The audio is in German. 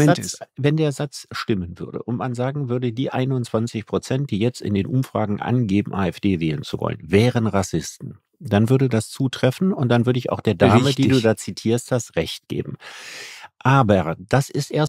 Argument Satz, ist, wenn der Satz stimmen würde und man sagen würde, die 21 Prozent, die jetzt in den Umfragen angeben, AfD wählen zu wollen, wären Rassisten, dann würde das zutreffen und dann würde ich auch der Dame, Richtig. die du da zitierst das recht geben. Aber das ist erst